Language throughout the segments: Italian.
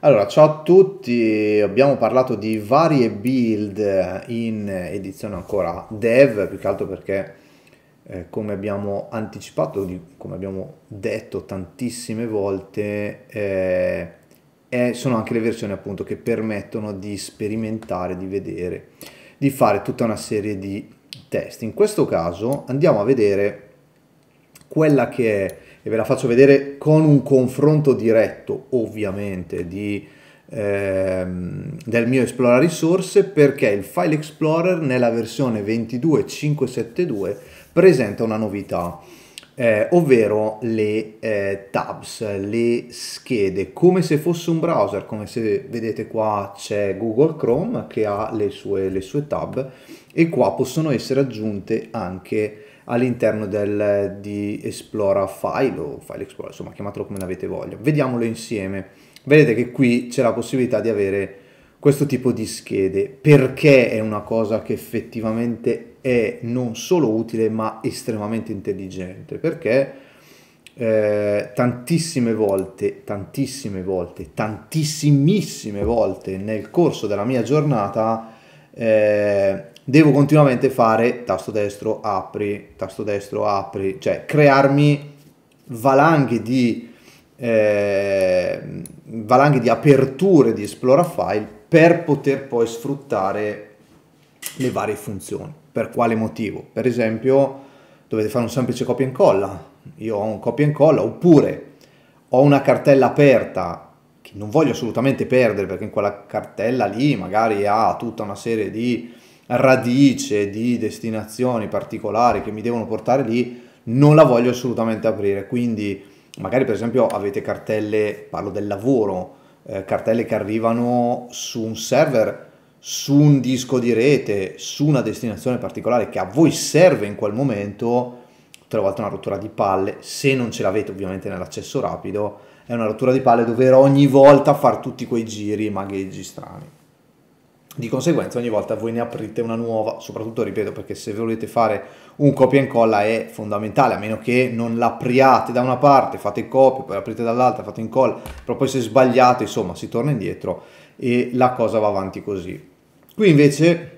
Allora, ciao a tutti, abbiamo parlato di varie build in edizione ancora dev, più che altro perché eh, come abbiamo anticipato, come abbiamo detto tantissime volte, eh, è, sono anche le versioni appunto che permettono di sperimentare, di vedere, di fare tutta una serie di test. In questo caso andiamo a vedere quella che è e ve la faccio vedere con un confronto diretto, ovviamente, di, ehm, del mio Explorer Risorse, perché il File Explorer nella versione 22.572 presenta una novità eh, ovvero le eh, tabs, le schede, come se fosse un browser, come se vedete qua c'è Google Chrome che ha le sue, le sue, tab e qua possono essere aggiunte anche all'interno del, di Explora File o File Explorer, insomma chiamatelo come l'avete voglia. Vediamolo insieme. Vedete che qui c'è la possibilità di avere questo tipo di schede. Perché è una cosa che effettivamente è non solo utile ma estremamente intelligente perché eh, tantissime volte, tantissime volte, tantissimissime volte nel corso della mia giornata eh, devo continuamente fare tasto destro, apri, tasto destro, apri, cioè crearmi valanghe di, eh, valanghe di aperture di Explora File per poter poi sfruttare le varie funzioni. Per quale motivo? Per esempio dovete fare un semplice copia e incolla, io ho un copia e incolla, oppure ho una cartella aperta che non voglio assolutamente perdere perché in quella cartella lì magari ha tutta una serie di radice, di destinazioni particolari che mi devono portare lì, non la voglio assolutamente aprire, quindi magari per esempio avete cartelle, parlo del lavoro, eh, cartelle che arrivano su un server su un disco di rete, su una destinazione particolare che a voi serve in quel momento, tutte le volte una rottura di palle, se non ce l'avete ovviamente nell'accesso rapido, è una rottura di palle dover ogni volta fare tutti quei giri e magheggi strani. Di conseguenza ogni volta voi ne aprite una nuova, soprattutto ripeto perché se volete fare un copia e incolla è fondamentale, a meno che non l'apriate da una parte, fate copia, poi aprite dall'altra, fate incolla, però poi se sbagliate insomma si torna indietro e la cosa va avanti così. Qui invece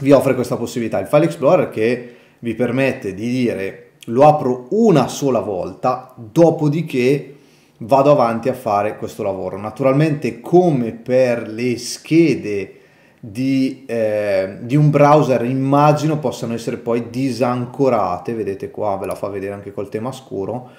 vi offre questa possibilità, il File Explorer che vi permette di dire lo apro una sola volta, dopodiché vado avanti a fare questo lavoro. Naturalmente come per le schede di, eh, di, un browser immagino possano essere poi disancorate, vedete qua ve la fa vedere anche col tema scuro,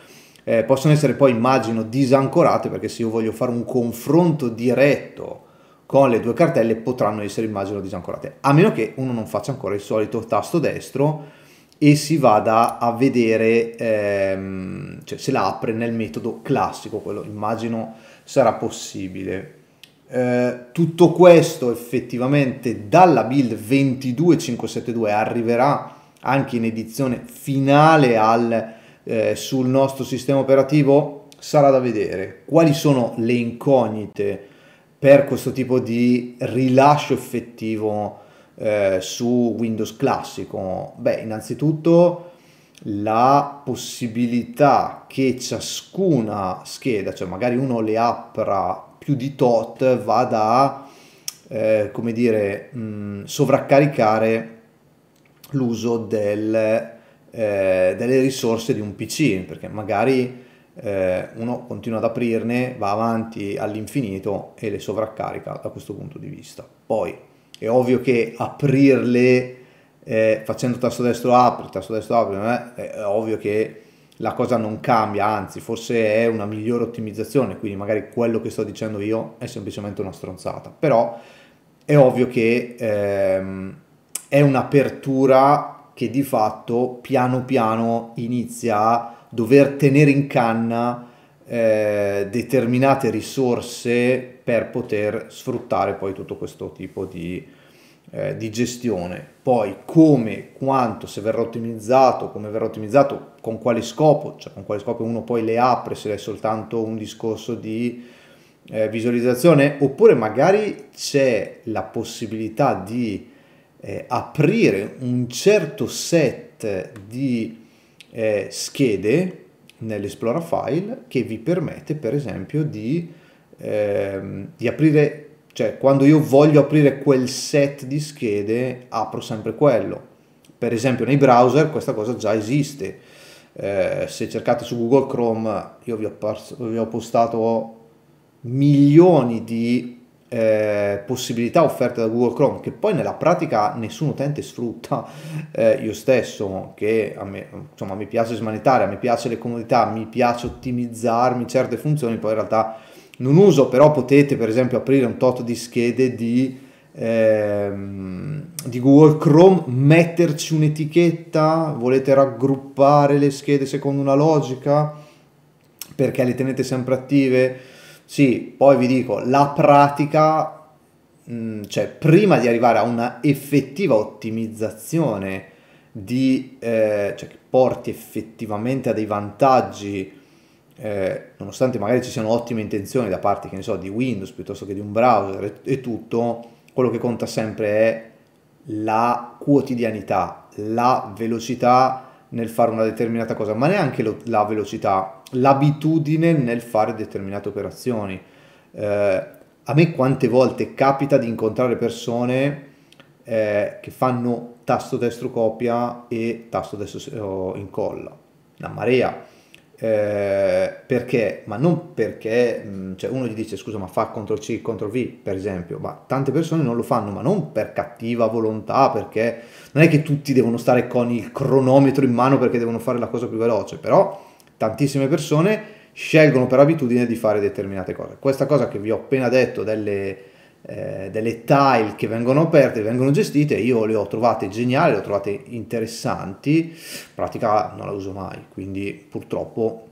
eh, possono essere poi immagino disancorate perché se io voglio fare un confronto diretto con le due cartelle potranno essere immagino disancorate a meno che uno non faccia ancora il solito tasto destro e si vada a vedere ehm, cioè se la apre nel metodo classico quello immagino sarà possibile eh, tutto questo effettivamente dalla build 22572 arriverà anche in edizione finale al, eh, sul nostro sistema operativo sarà da vedere quali sono le incognite per questo tipo di rilascio effettivo eh, su Windows classico? Beh, innanzitutto la possibilità che ciascuna scheda, cioè magari uno le apra più di tot, vada a, eh, come dire, mh, mm, sovraccaricare l'uso del, eh, delle risorse di un PC, perché magari eh, uno continua ad aprirne, va avanti all'infinito e le sovraccarica da questo punto di vista. Poi è ovvio che aprirle eh, facendo tasto destro apri, tasto destro apri, eh, è ovvio che la cosa non cambia, anzi forse è una migliore ottimizzazione, quindi magari quello che sto dicendo io è semplicemente una stronzata, però è ovvio che ehm, è un'apertura che di fatto piano piano inizia a dover tenere in canna eh, determinate risorse per poter sfruttare poi tutto questo tipo di, eh, di gestione. Poi come, quanto, se verrà ottimizzato, come verrà ottimizzato, con quale scopo, cioè con quale scopo uno poi le apre, se è soltanto un discorso di eh, visualizzazione, oppure magari c'è la possibilità di eh, aprire un certo set di eh, schede nell'Esplora File che vi permette per esempio di, ehm, di aprire, cioè quando io voglio aprire quel set di schede apro sempre quello. Per esempio nei browser questa cosa già esiste. Eh, se cercate su Google Chrome, io vi ho, vi ho postato milioni di eh, possibilità offerte da Google Chrome che poi nella pratica nessun utente sfrutta eh, io stesso che a me, insomma, mi piace smanettare mi piace le comodità mi piace ottimizzarmi certe funzioni poi in realtà non uso però potete per esempio aprire un tot di schede di, ehm, di Google Chrome metterci un'etichetta volete raggruppare le schede secondo una logica perché le tenete sempre attive sì, poi vi dico, la pratica, mh, mm, cioè prima di arrivare a una effettiva ottimizzazione di, eh, cioè che porti effettivamente a dei vantaggi, eh, nonostante magari ci siano ottime intenzioni da parte, che ne so, di Windows piuttosto che di un browser e, e tutto, quello che conta sempre è la quotidianità, la velocità nel fare una determinata cosa, ma neanche lo, la velocità l'abitudine nel fare determinate operazioni. Eh, a me quante volte capita di incontrare persone eh, che fanno tasto destro copia e tasto destro incolla, una marea. Eh, perché? Ma non perché mm, cioè uno gli dice scusa ma fa CTRL C, CTRL V per esempio, ma tante persone non lo fanno, ma non per cattiva volontà, perché non è che tutti devono stare con il cronometro in mano perché devono fare la cosa più veloce, però tantissime persone scelgono per abitudine di fare determinate cose. Questa cosa che vi ho appena detto delle, eh, delle tile che vengono aperte, vengono gestite, io le ho trovate geniali, le ho trovate interessanti, in pratica non la uso mai, quindi purtroppo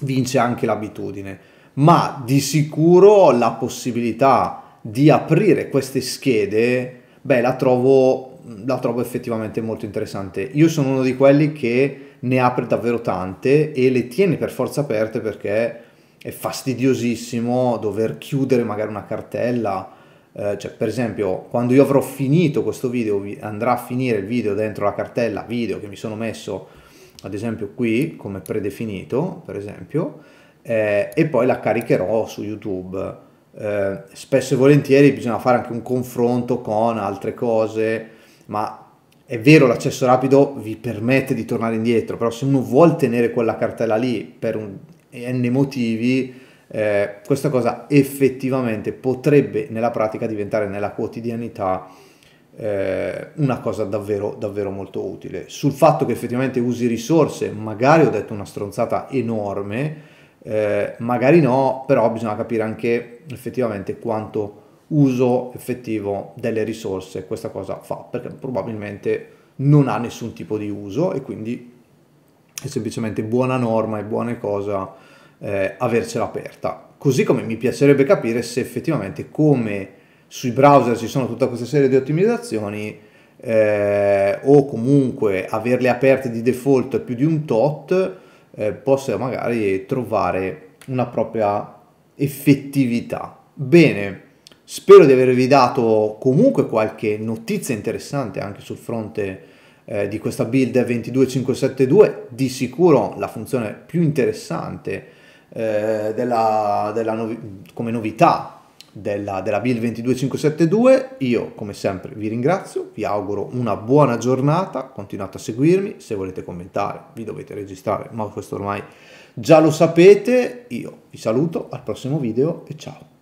vince anche l'abitudine. Ma di sicuro la possibilità di aprire queste schede, beh, la trovo, la trovo effettivamente molto interessante. Io sono uno di quelli che ne apre davvero tante e le tiene per forza aperte perché è fastidiosissimo dover chiudere magari una cartella. Eh, cioè, per esempio, quando io avrò finito questo video, andrà a finire il video dentro la cartella video che mi sono messo, ad esempio, qui come predefinito, per esempio, eh, e poi la caricherò su YouTube. Eh, spesso e volentieri bisogna fare anche un confronto con altre cose, ma è vero l'accesso rapido vi permette di tornare indietro, però se uno vuole tenere quella cartella lì per un n motivi, eh, questa cosa effettivamente potrebbe nella pratica diventare nella quotidianità eh, una cosa davvero, davvero molto utile. Sul fatto che effettivamente usi risorse, magari ho detto una stronzata enorme, eh, magari no, però bisogna capire anche effettivamente quanto uso effettivo delle risorse questa cosa fa perché probabilmente non ha nessun tipo di uso e quindi è semplicemente buona norma e buona cosa eh, avercela aperta così come mi piacerebbe capire se effettivamente come sui browser ci sono tutta questa serie di ottimizzazioni eh, o comunque averle aperte di default più di un tot eh, possa magari trovare una propria effettività bene Spero di avervi dato comunque qualche notizia interessante anche sul fronte eh, di questa build 22572, di sicuro la funzione più interessante eh, della, della novi come novità della, della build 22572. Io come sempre vi ringrazio, vi auguro una buona giornata, continuate a seguirmi, se volete commentare vi dovete registrare, ma questo ormai già lo sapete. Io vi saluto, al prossimo video e ciao!